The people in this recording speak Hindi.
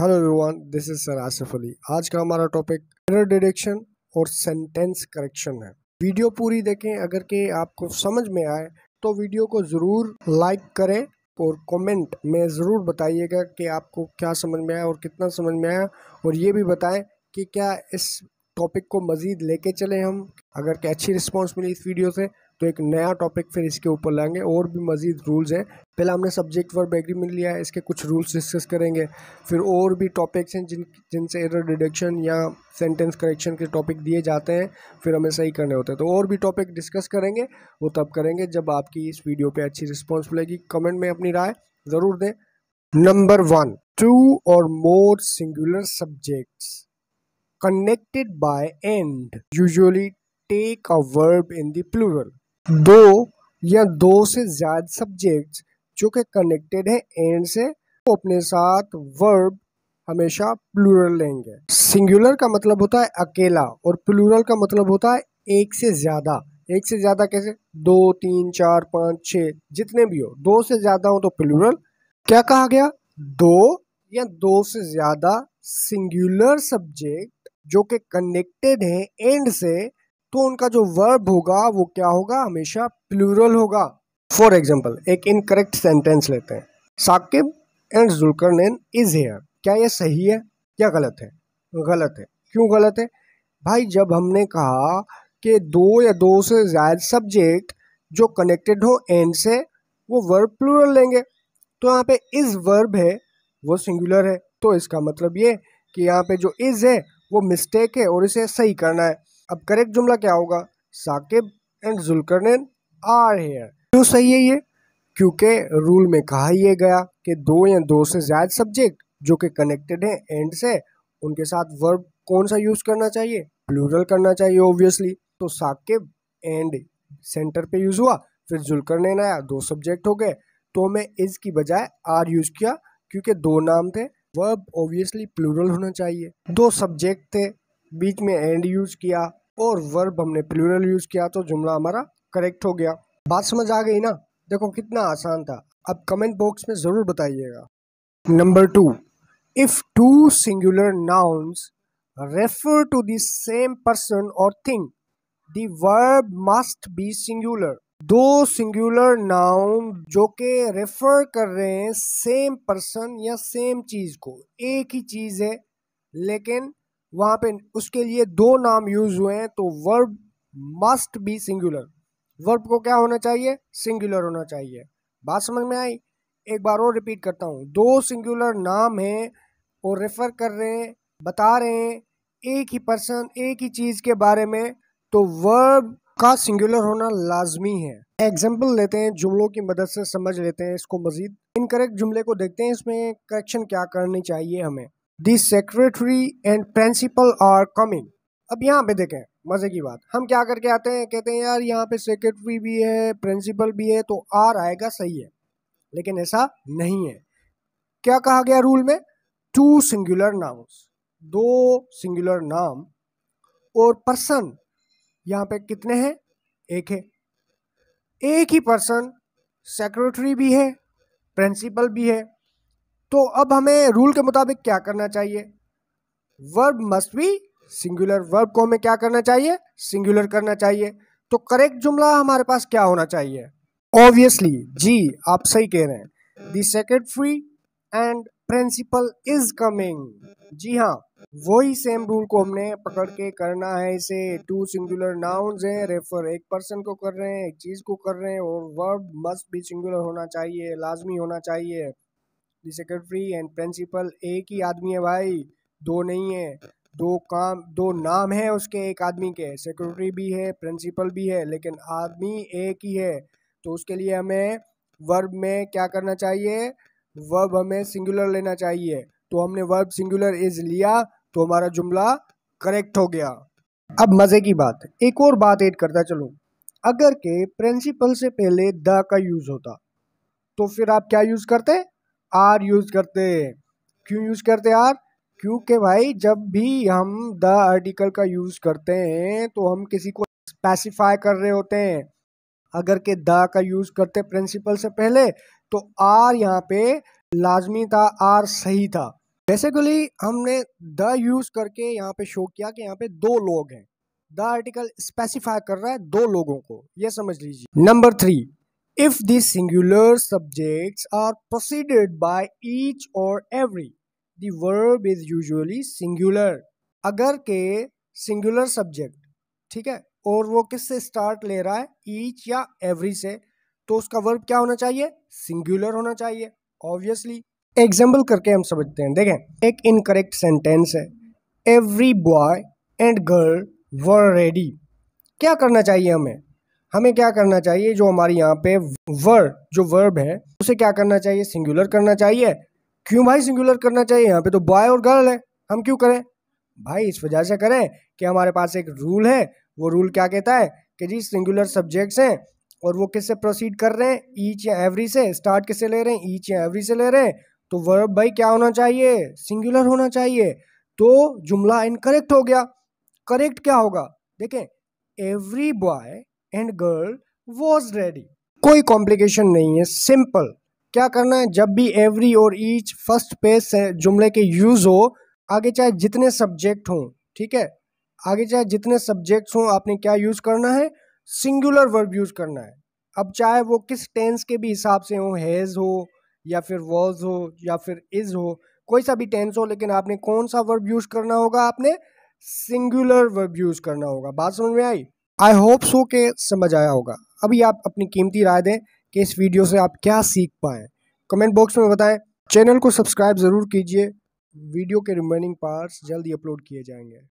Hello everyone this is sir Asif Ali आज का हमारा टॉपिक एरर डिडक्शन और सेंटेंस करेक्शन है वीडियो पूरी देखें अगर के आपको समझ में आए तो वीडियो को ज़रूर लाइक करें और कमेंट में ज़रूर बताइएगा कि आपको क्या समझ में आया और कितना समझ में आया और ये भी बताएं कि क्या इस टॉपिक को मज़ीद लेके चले हम अगर के अच्छी रिस्पॉन्स मिली इस वीडियो से तो एक नया टॉपिक फिर इसके ऊपर लाएंगे और भी मज़ीद रूल्स हैं पहले हमने सब्जेक्ट वर्ब एग्रीमेंट लिया है इसके कुछ रूल्स डिस्कस करेंगे फिर और भी टॉपिक्स हैं जिन जिनसे एरर डिडक्शन या सेंटेंस करेक्शन के टॉपिक दिए जाते हैं फिर हमें सही करने होते हैं तो और भी टॉपिक डिस्कस करेंगे वो तब करेंगे जब आपकी इस वीडियो पर अच्छी रिस्पॉन्स मिलेगी कमेंट में अपनी राय ज़रूर दें नंबर वन टू और more singular subjects connected by and usually take a verb in the plural दो या दो से ज़्यादा सब्जेक्ट जो कि कनेक्टेड है एंड से वो अपने साथ वर्ब हमेशा प्लूरल लेंगे सिंगुलर का मतलब होता है अकेला और प्लूरल का मतलब होता है एक से ज़्यादा एक से ज़्यादा कैसे दो तीन चार पाँच छ जितने भी हो दो से ज़्यादा हो तो प्लूरल क्या कहा गया दो या दो से ज़्यादा सिंगुलर सब्जेक्ट जो कि कनेक्टेड है एंड से तो उनका जो वर्ब होगा वो क्या होगा हमेशा प्लूरल होगा फॉर एग्जाम्पल एक इनकरेक्ट सेंटेंस लेते हैं Saqib and Nain is here क्या यह सही है या गलत है गलत है क्यों गलत है भाई जब हमने कहा कि दो या दो से ज़्यादा सब्जेक्ट जो कनेक्टेड हो एंड से वो वर्ब प्लूरल लेंगे तो यहाँ पे इज वर्ब है वो सिंगुलर है तो इसका मतलब ये कि यहाँ पे जो इज़ है वो मिस्टेक है और इसे सही करना है अब करेक्ट जुमला क्या होगा Saqib and Zulkar are here क्यों सही है ये क्योंकि रूल में कहा यह गया कि दो या दो से ज़्यादा सब्जेक्ट जो कि कनेक्टेड हैं एंड से उनके साथ वर्ब कौन सा यूज़ करना चाहिए प्लूरल करना चाहिए ऑब्वियसली तो साकिब एंड सेंटर पे यूज़ हुआ फिर जुलकरनैन आया दो सब्जेक्ट हो गए तो मैं इज की बजाय आर यूज़ किया क्योंकि दो नाम थे वर्ब ऑब्वियसली प्लूरल होना चाहिए दो सब्जेक्ट थे बीच में एंड यूज़ किया और वर्ब हमने प्लूरल यूज़ किया तो जुमला हमारा करेक्ट हो गया बात समझ आ गई ना देखो कितना आसान था अब कमेंट बॉक्स में ज़रूर बताइएगा number two if two singular nouns refer to the same person और thing The verb must be singular. दो सिंगुलर नाउन जो के रेफर कर रहे हैं सेम पर्सन या सेम चीज को एक ही चीज है लेकिन वहाँ पे उसके लिए दो नाम यूज हुए हैं तो verb must be singular verb को क्या होना चाहिए सिंगुलर होना चाहिए बात समझ में आई एक बार और रिपीट करता हूँ दो सिंगुलर नाम हैं और रेफर कर रहे हैं बता रहे हैं एक ही पर्सन एक ही चीज़ के बारे में तो वर्ब का सिंगुलर होना लाजमी है एग्जाम्पल लेते हैं जुमलों की मदद से समझ लेते हैं इसको मजीद इनकरेक्ट जुमले को देखते हैं इसमें करेक्शन क्या करनी चाहिए हमें the secretary and principal are coming अब यहाँ पे देखें मज़े की बात हम क्या करके आते हैं कहते हैं यार यहाँ पे सेक्रेटरी भी है प्रिंसिपल भी है तो आर आएगा सही है लेकिन ऐसा नहीं है क्या कहा गया रूल में टू सिंगुलर नाउन्स दो सिंगुलर नाम और पर्सन यहाँ पे कितने हैं एक है एक ही पर्सन सेक्रेटरी भी है प्रिंसिपल भी है तो अब हमें रूल के मुताबिक क्या करना चाहिए verb must be singular verb को हमें क्या करना चाहिए सिंगुलर करना चाहिए तो करेक्ट जुमला हमारे पास क्या होना चाहिए ऑब्वियसली जी आप सही कह रहे हैं the secretary and principal is coming जी हाँ वही सेम रूल को हमने पकड़ के करना है इसे टू सिंगुलर नाउन्स हैं रेफर एक पर्सन को कर रहे हैं एक चीज को कर रहे हैं और वर्ब मस्ट भी सिंगुलर होना चाहिए लाजमी होना चाहिए सेक्रेटरी एंड प्रिंसिपल एक ही आदमी है भाई दो नहीं है दो काम दो नाम है उसके एक आदमी के सेक्रेटरी भी है प्रिंसिपल भी है लेकिन आदमी एक ही है तो उसके लिए हमें वर्ब में क्या करना चाहिए वर्ब हमें सिंगुलर लेना चाहिए तो हमने वर्ब सिंगुलर इज लिया तो हमारा जुमला करेक्ट हो गया अब मज़े की बात एक और बात ऐड करता चलो अगर के प्रिंसिपल से पहले द का यूज़ होता तो फिर आप क्या यूज़ करते आर यूज़ करते क्यों यूज़ करते आर क्योंकि भाई जब भी हम द आर्टिकल का यूज़ करते हैं तो हम किसी को स्पेसिफाई कर रहे होते हैं अगर के द का यूज़ करते प्रिंसिपल से पहले तो आर यहाँ पे लाजमी था आर सही था बेसिकली हमने द यूज़ करके यहाँ पे शो किया कि यहाँ पे दो लोग हैं द आर्टिकल स्पेसिफाई कर रहा है दो लोगों को ये समझ लीजिए number three if the singular subjects are preceded by each or every the verb is usually singular अगर के singular subject ठीक है और वो किससे start ले रहा है each या every से तो उसका verb क्या होना चाहिए singular होना चाहिए obviously एग्जाम्पल करके हम समझते हैं देखें एक इनकरेक्ट सेंटेंस है every boy and girl were ready क्या करना चाहिए हमें हमें क्या करना चाहिए जो हमारे यहाँ पे वर्ड जो वर्ब है उसे क्या करना चाहिए सिंगुलर करना चाहिए क्यों भाई सिंगुलर करना चाहिए यहाँ पे तो बॉय और गर्ल है हम क्यों करें भाई इस वजह से करें कि हमारे पास एक रूल है वो रूल क्या कहता है कि जी सिंगुलर सब्जेक्ट्स हैं और वो किससे प्रोसीड कर रहे हैं ईच या एवरी से स्टार्ट किससे ले रहे हैं ईच या एवरी से ले रहे हैं तो वर्ब भाई क्या होना चाहिए सिंगुलर होना चाहिए तो जुमला इनकरेक्ट हो गया करेक्ट क्या होगा देखें every boy and girl was ready कोई कॉम्प्लिकेशन नहीं है सिंपल क्या करना है जब भी एवरी और ईच फर्स्ट पेज से जुमले के यूज़ हो आगे चाहे जितने सब्जेक्ट हों ठीक है आगे चाहे जितने सब्जेक्ट्स हों आपने क्या यूज़ करना है सिंगुलर वर्ब यूज़ करना है अब चाहे वो किस टेंस के भी हिसाब से हो हैज़ हो या फिर वॉज हो या फिर इज़ हो कोई सा भी टेंस हो लेकिन आपने कौन सा वर्ब यूज़ करना होगा आपने सिंगुलर वर्ब यूज़ करना होगा बात समझ में आई आई होप सो के समझ आया होगा अभी आप अपनी कीमती राय दें कि इस वीडियो से आप क्या सीख पाएँ कमेंट बॉक्स में बताएं चैनल को सब्सक्राइब ज़रूर कीजिए वीडियो के रिमेनिंग पार्ट्स जल्द ही अपलोड किए जाएंगे